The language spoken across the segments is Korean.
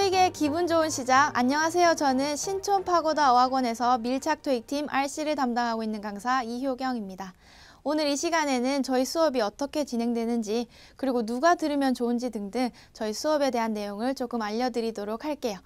토익의 기분 좋은 시작 안녕하세요 저는 신촌 파고다 어학원에서 밀착 토익팀 RC를 담당하고 있는 강사 이효경입니다 오늘 이 시간에는 저희 수업이 어떻게 진행되는지 그리고 누가 들으면 좋은지 등등 저희 수업에 대한 내용을 조금 알려드리도록 할게요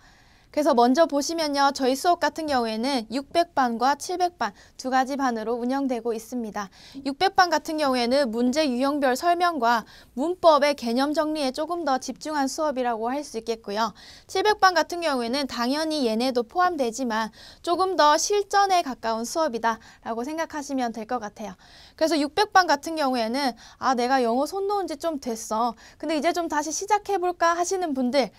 그래서 먼저 보시면요. 저희 수업 같은 경우에는 600반과 700반 두 가지 반으로 운영되고 있습니다. 600반 같은 경우에는 문제 유형별 설명과 문법의 개념 정리에 조금 더 집중한 수업이라고 할 수 있겠고요. 700반 같은 경우에는 당연히 얘네도 포함되지만 조금 더 실전에 가까운 수업이다라고 생각하시면 될 것 같아요. 그래서 600반 같은 경우에는 아 내가 영어 손 놓은 지 좀 됐어. 근데 이제 좀 다시 시작해볼까 하시는 분들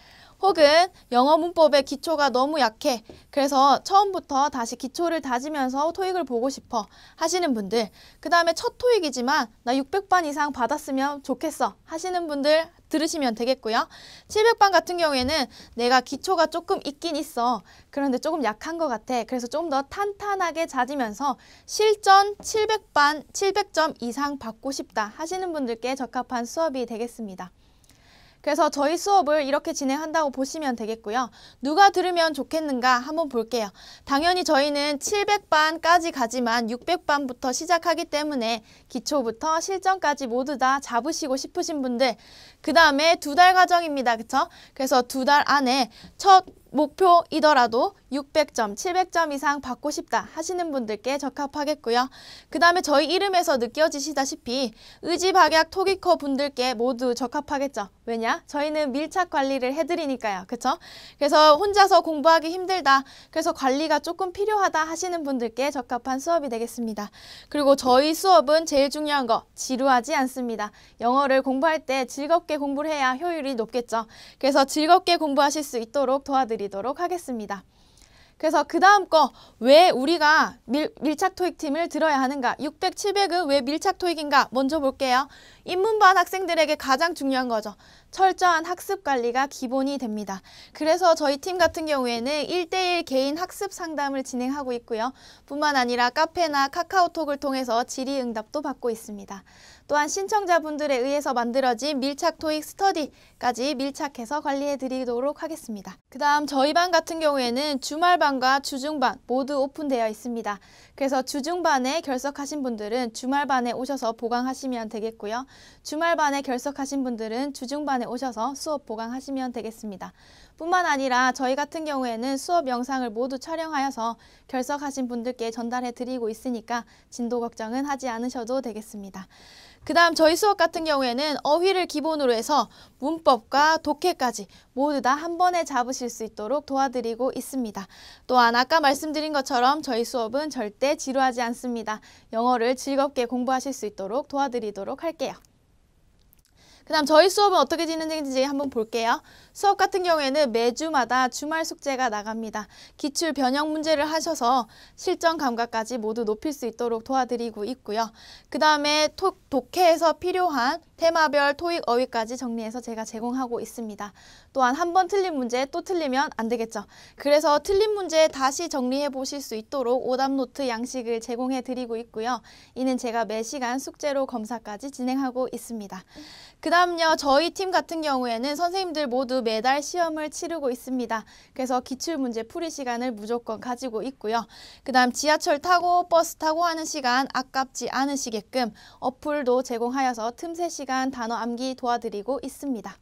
혹은 영어 문법의 기초가 너무 약해 그래서 처음부터 다시 기초를 다지면서 토익을 보고 싶어 하시는 분들 그 다음에 첫 토익이지만 나 600반 이상 받았으면 좋겠어 하시는 분들 들으시면 되겠고요. 700반 같은 경우에는 내가 기초가 조금 있긴 있어. 그런데 조금 약한 것 같아. 그래서 좀 더 탄탄하게 잦으면서 실전 700반, 700점 이상 받고 싶다 하시는 분들께 적합한 수업이 되겠습니다. 그래서 저희 수업을 이렇게 진행한다고 보시면 되겠고요. 누가 들으면 좋겠는가 한번 볼게요. 당연히 저희는 700반까지 가지만 600반부터 시작하기 때문에 기초부터 실전까지 모두 다 잡으시고 싶으신 분들 그 다음에 두 달 과정입니다. 그쵸? 그래서 두 달 안에 첫 목표이더라도 600점, 700점 이상 받고 싶다 하시는 분들께 적합하겠고요. 그 다음에 저희 이름에서 느껴지시다시피 의지박약 토기커 분들께 모두 적합하겠죠. 왜냐? 저희는 밀착 관리를 해드리니까요. 그쵸? 그래서 혼자서 공부하기 힘들다. 그래서 관리가 조금 필요하다 하시는 분들께 적합한 수업이 되겠습니다. 그리고 저희 수업은 제일 중요한 거 지루하지 않습니다. 영어를 공부할 때 즐겁게 공부를 해야 효율이 높겠죠. 그래서 즐겁게 공부하실 수 있도록 도와드리겠습니다. 드리도록 하겠습니다. 그래서 그 다음 거 왜 우리가 밀, 밀착 토익팀을 들어야 하는가 600, 700은 왜 밀착 토익인가 먼저 볼게요. 입문반 학생들에게 가장 중요한 거죠. 철저한 학습 관리가 기본이 됩니다. 그래서 저희 팀 같은 경우에는 일대일 개인 학습 상담을 진행하고 있고요. 뿐만 아니라 카페나 카카오톡을 통해서 질의응답도 받고 있습니다. 또한 신청자분들에 의해서 만들어진 밀착 토익 스터디까지 밀착해서 관리해 드리도록 하겠습니다. 그 다음 저희 반 같은 경우에는 주말반과 주중반 모두 오픈되어 있습니다. 그래서 주중반에 결석하신 분들은 주말반에 오셔서 보강하시면 되겠고요. 주말반에 결석하신 분들은 주중반에 오셔서 수업 보강하시면 되겠습니다. 뿐만 아니라 저희 같은 경우에는 수업 영상을 모두 촬영하여서 결석하신 분들께 전달해 드리고 있으니까 진도 걱정은 하지 않으셔도 되겠습니다. 그 다음 저희 수업 같은 경우에는 어휘를 기본으로 해서 문법과 독해까지 모두 다 한 번에 잡으실 수 있도록 도와드리고 있습니다. 또한 아까 말씀드린 것처럼 저희 수업은 절대 지루하지 않습니다. 영어를 즐겁게 공부하실 수 있도록 도와드리도록 할게요. 그 다음 저희 수업은 어떻게 진행되는지 한번 볼게요. 수업 같은 경우에는 매주마다 주말 숙제가 나갑니다. 기출 변형 문제를 하셔서 실전 감각까지 모두 높일 수 있도록 도와드리고 있고요. 그 다음에 독해에서 필요한 테마별 토익 어휘까지 정리해서 제가 제공하고 있습니다. 또한 한 번 틀린 문제 또 틀리면 안 되겠죠. 그래서 틀린 문제 다시 정리해 보실 수 있도록 오답 노트 양식을 제공해 드리고 있고요. 이는 제가 매시간 숙제로 검사까지 진행하고 있습니다. 그 다음요 저희 팀 같은 경우에는 선생님들 모두 매달 시험을 치르고 있습니다. 그래서 기출문제 풀이 시간을 무조건 가지고 있고요. 그 다음 지하철 타고 버스 타고 하는 시간 아깝지 않으시게끔 어플도 제공하여서 틈새 시간 단어 암기 도와드리고 있습니다.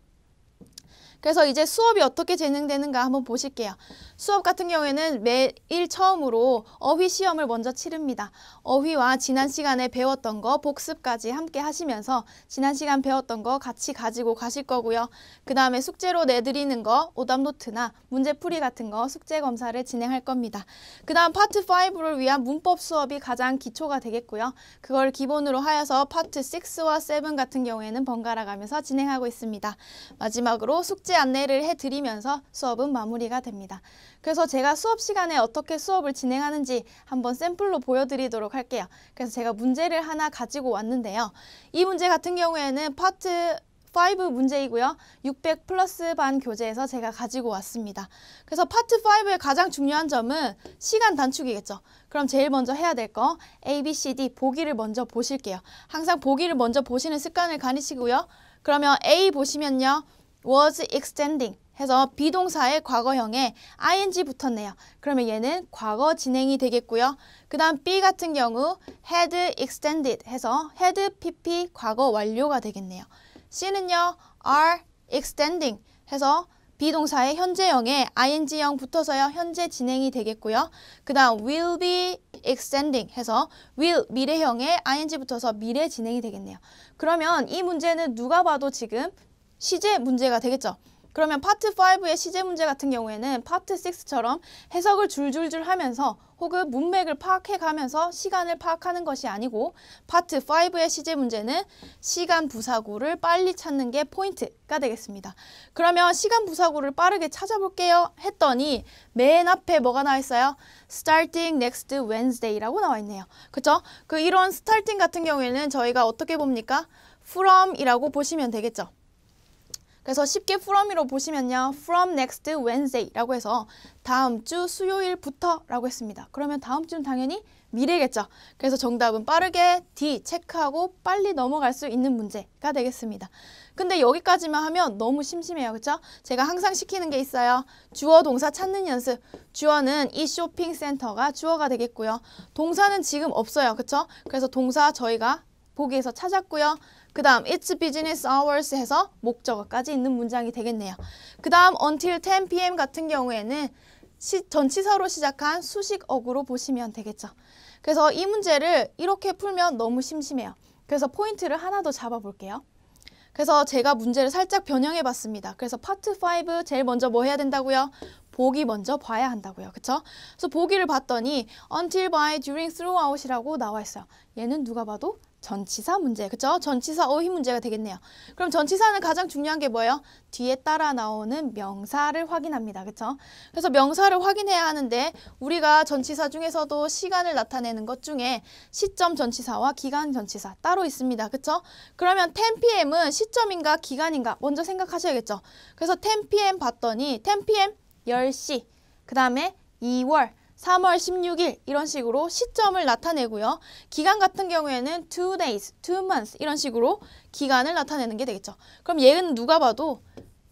그래서 이제 수업이 어떻게 진행되는가 한번 보실게요. 수업 같은 경우에는 매일 처음으로 어휘 시험을 먼저 치릅니다. 어휘와 지난 시간에 배웠던 거 복습까지 함께 하시면서 지난 시간 배웠던 거 같이 가지고 가실 거고요. 그 다음에 숙제로 내드리는 거 오답 노트나 문제풀이 같은 거 숙제 검사를 진행할 겁니다. 그 다음 파트 5를 위한 문법 수업이 가장 기초가 되겠고요. 그걸 기본으로 하여서 파트 6와 7 같은 경우에는 번갈아 가면서 진행하고 있습니다. 마지막으로 숙제 숙제 안내를 해드리면서 수업은 마무리가 됩니다. 그래서 제가 수업 시간에 어떻게 수업을 진행하는지 한번 샘플로 보여드리도록 할게요. 그래서 제가 문제를 하나 가지고 왔는데요. 이 문제 같은 경우에는 파트 5 문제이고요. 600 플러스 반 교재에서 제가 가지고 왔습니다. 그래서 파트 5의 가장 중요한 점은 시간 단축이겠죠. 그럼 제일 먼저 해야 될 거 A, B, C, D 보기를 먼저 보실게요. 항상 보기를 먼저 보시는 습관을 가리시고요. 그러면 A 보시면요. was extending 해서 비동사의 과거형에 ing 붙었네요. 그러면 얘는 과거 진행이 되겠고요. 그 다음 B 같은 경우 had extended 해서 had pp 과거 완료가 되겠네요. C는요 are extending 해서 비동사의 현재형에 ing형 붙어서요. 현재 진행이 되겠고요. 그 다음 will be extending 해서 will 미래형에 ing 붙어서 미래 진행이 되겠네요. 그러면 이 문제는 누가 봐도 지금 시제 문제가 되겠죠. 그러면 파트 5의 시제 문제 같은 경우에는 파트 6처럼 해석을 줄줄줄 하면서 혹은 문맥을 파악해 가면서 시간을 파악하는 것이 아니고 파트 5의 시제 문제는 시간 부사구를 빨리 찾는 게 포인트가 되겠습니다. 그러면 시간 부사구를 빠르게 찾아볼게요 했더니 맨 앞에 뭐가 나와 있어요? starting next Wednesday라고 나와 있네요. 그쵸? 그 이런 starting 같은 경우에는 저희가 어떻게 봅니까? from이라고 보시면 되겠죠. 그래서 쉽게 from이로 보시면요. from next Wednesday라고 해서 다음 주 수요일부터라고 했습니다. 그러면 다음 주는 당연히 미래겠죠. 그래서 정답은 빠르게 D 체크하고 빨리 넘어갈 수 있는 문제가 되겠습니다. 근데 여기까지만 하면 너무 심심해요. 그렇죠? 제가 항상 시키는 게 있어요. 주어 동사 찾는 연습. 주어는 이 쇼핑센터가 주어가 되겠고요. 동사는 지금 없어요. 그렇죠? 그래서 동사 저희가 보기에서 찾았고요. 그 다음 it's business hours 해서 목적어까지 있는 문장이 되겠네요. 그 다음 until 10pm 같은 경우에는 시, 전치사로 시작한 수식어구로 보시면 되겠죠. 그래서 이 문제를 이렇게 풀면 너무 심심해요. 그래서 포인트를 하나 더 잡아볼게요. 그래서 제가 문제를 살짝 변형해봤습니다. 그래서 파트 5 제일 먼저 뭐 해야 된다고요? 보기 먼저 봐야 한다고요. 그쵸? 그래서 보기를 봤더니 until, by, during, throughout이라고 나와 있어요. 얘는 누가 봐도 전치사 문제, 그렇죠 전치사 어휘 문제가 되겠네요. 그럼 전치사는 가장 중요한 게 뭐예요? 뒤에 따라 나오는 명사를 확인합니다. 그렇죠 그래서 명사를 확인해야 하는데 우리가 전치사 중에서도 시간을 나타내는 것 중에 시점 전치사와 기간 전치사 따로 있습니다. 그렇죠 그러면 10pm은 시점인가 기간인가 먼저 생각하셔야겠죠? 그래서 10pm 봤더니 10pm 10시, 그 다음에 2월, 3월 16일 이런 식으로 시점을 나타내고요. 기간 같은 경우에는 two days, two months 이런 식으로 기간을 나타내는 게 되겠죠. 그럼 얘는 누가 봐도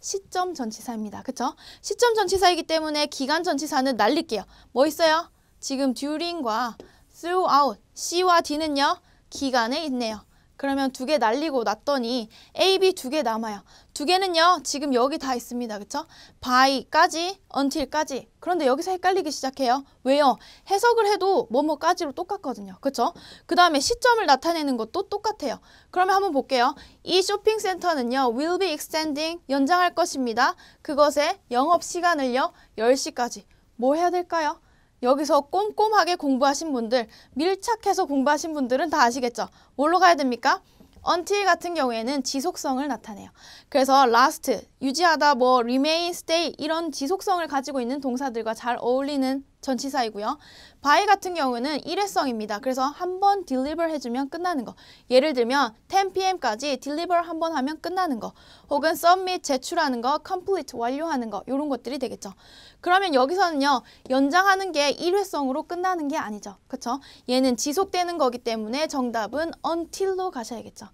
시점 전치사입니다. 그렇죠 시점 전치사이기 때문에 기간 전치사는 날릴게요. 뭐 있어요? 지금 during과 throughout, C와 D는요. 기간에 있네요. 그러면 두 개 날리고 났더니 A, B 두 개 남아요. 두 개는요. 지금 여기 다 있습니다. 그렇죠? by까지, 언틸까지 그런데 여기서 헷갈리기 시작해요. 왜요? 해석을 해도 뭐뭐까지로 똑같거든요. 그렇죠? 그 다음에 시점을 나타내는 것도 똑같아요. 그러면 한번 볼게요. 이 쇼핑센터는요. will be extending, 연장할 것입니다. 그것의 영업시간을요. 10시까지. 뭐 해야 될까요? 여기서 꼼꼼하게 공부하신 분들, 밀착해서 공부하신 분들은 다 아시겠죠? 뭘로 가야 됩니까? until 같은 경우에는 지속성을 나타내요. 그래서 last, 유지하다, 뭐 remain, stay 이런 지속성을 가지고 있는 동사들과 잘 어울리는 전치사이고요. 바이 같은 경우는 일회성입니다. 그래서 한번 deliver 해주면 끝나는 거. 예를 들면 10pm까지 deliver 한번 하면 끝나는 거. 혹은 submit 제출하는 거, complete 완료하는 거 이런 것들이 되겠죠. 그러면 여기서는요. 연장하는 게 일회성으로 끝나는 게 아니죠. 그렇죠? 얘는 지속되는 거기 때문에 정답은 until로 가셔야겠죠.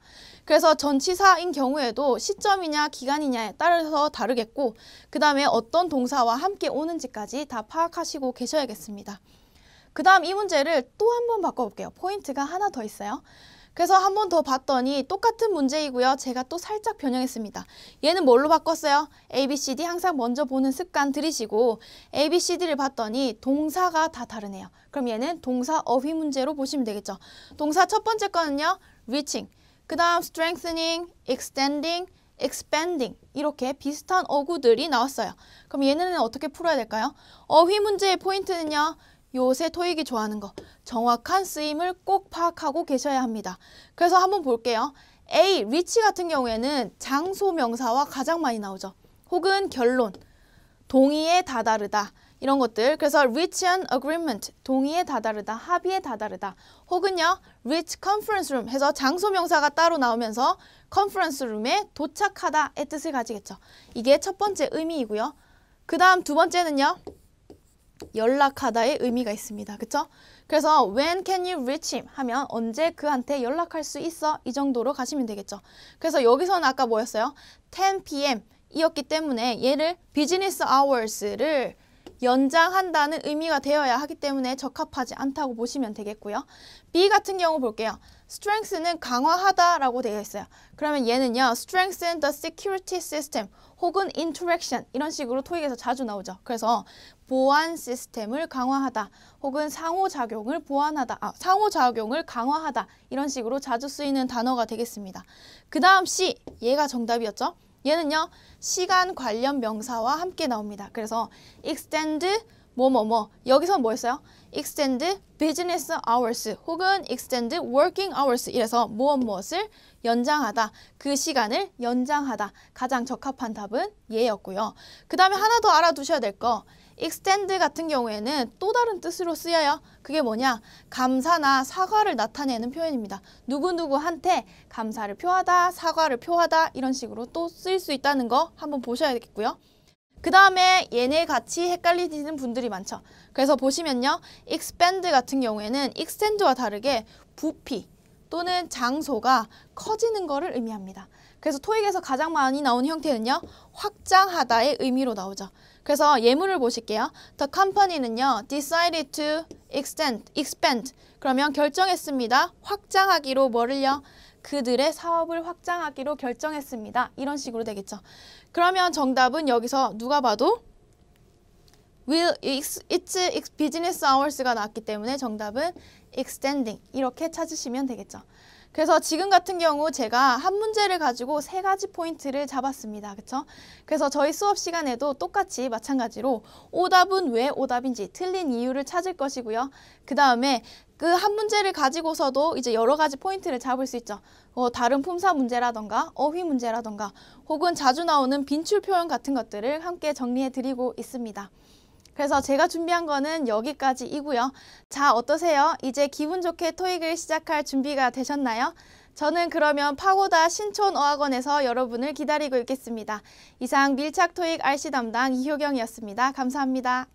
그래서 전치사인 경우에도 시점이냐 기간이냐에 따라서 다르겠고 그 다음에 어떤 동사와 함께 오는지까지 다 파악하시고 계셔야겠습니다. 그 다음 이 문제를 또 한 번 바꿔볼게요. 포인트가 하나 더 있어요. 그래서 한 번 더 봤더니 똑같은 문제이고요. 제가 또 살짝 변형했습니다. 얘는 뭘로 바꿨어요? ABCD 항상 먼저 보는 습관 들이시고 ABCD를 봤더니 동사가 다 다르네요. 그럼 얘는 동사 어휘 문제로 보시면 되겠죠. 동사 첫 번째 거는요. reaching. 그 다음 strengthening, extending, expanding 이렇게 비슷한 어구들이 나왔어요. 그럼 얘네는 어떻게 풀어야 될까요? 어휘 문제의 포인트는요. 요새 토익이 좋아하는 거 정확한 쓰임을 꼭 파악하고 계셔야 합니다. 그래서 한번 볼게요. A, 위치 같은 경우에는 장소 명사와 가장 많이 나오죠. 혹은 결론, 동의에 다다르다. 이런 것들. 그래서 reach an agreement, 동의에 다다르다, 합의에 다다르다. 혹은요, reach conference room 해서 장소 명사가 따로 나오면서 conference room에 도착하다의 뜻을 가지겠죠. 이게 첫 번째 의미이고요. 그 다음 두 번째는요. 연락하다의 의미가 있습니다. 그쵸? 그래서 when can you reach him 하면 언제 그한테 연락할 수 있어? 이 정도로 가시면 되겠죠. 그래서 여기서는 아까 뭐였어요? 10pm 이었기 때문에 얘를 비즈니스 아워스를 연장한다는 의미가 되어야 하기 때문에 적합하지 않다고 보시면 되겠고요. B 같은 경우 볼게요. strength는 강화하다라고 되어 있어요. 그러면 얘는요. strengthen the security system 혹은 interaction 이런 식으로 토익에서 자주 나오죠. 그래서 보안 시스템을 강화하다 혹은 상호작용을 보완하다 아, 상호작용을 강화하다 이런 식으로 자주 쓰이는 단어가 되겠습니다. 그 다음 C 얘가 정답이었죠. 얘는요. 시간 관련 명사와 함께 나옵니다. 그래서 extend 뭐뭐뭐 뭐. 여기서 뭐였어요? extend business hours 혹은 extend working hours 이래서 무엇 무엇을 연장하다 그 시간을 연장하다 가장 적합한 답은 예였고요. 그 다음에 하나 더 알아두셔야 될거 extend 같은 경우에는 또 다른 뜻으로 쓰여요. 그게 뭐냐? 감사나 사과를 나타내는 표현입니다. 누구누구한테 감사를 표하다, 사과를 표하다 이런 식으로 또 쓸 수 있다는 거 한번 보셔야겠고요. 그 다음에 얘네 같이 헷갈리시는 분들이 많죠. 그래서 보시면요. expand 같은 경우에는 extend와 다르게 부피 또는 장소가 커지는 거를 의미합니다. 그래서 토익에서 가장 많이 나온 형태는요. 확장하다의 의미로 나오죠. 그래서 예문을 보실게요. The company는요. decided to extend, expand. 그러면 결정했습니다. 확장하기로 뭐를요? 그들의 사업을 확장하기로 결정했습니다. 이런 식으로 되겠죠. 그러면 정답은 여기서 누가 봐도 will its business hours가 나왔기 때문에 정답은 extending 이렇게 찾으시면 되겠죠. 그래서 지금 같은 경우 제가 한 문제를 가지고 세 가지 포인트를 잡았습니다. 그렇죠? 그래서 저희 수업 시간에도 똑같이 마찬가지로 오답은 왜 오답인지 틀린 이유를 찾을 것이고요. 그 다음에 그 한 문제를 가지고서도 이제 여러 가지 포인트를 잡을 수 있죠. 어, 다른 품사 문제라던가 어휘 문제라던가 혹은 자주 나오는 빈출 표현 같은 것들을 함께 정리해 드리고 있습니다. 그래서 제가 준비한 거는 여기까지이고요. 자, 어떠세요? 이제 기분 좋게 토익을 시작할 준비가 되셨나요? 저는 그러면 파고다 신촌어학원에서 여러분을 기다리고 있겠습니다. 이상 밀착 토익 RC 담당 이효경이었습니다. 감사합니다.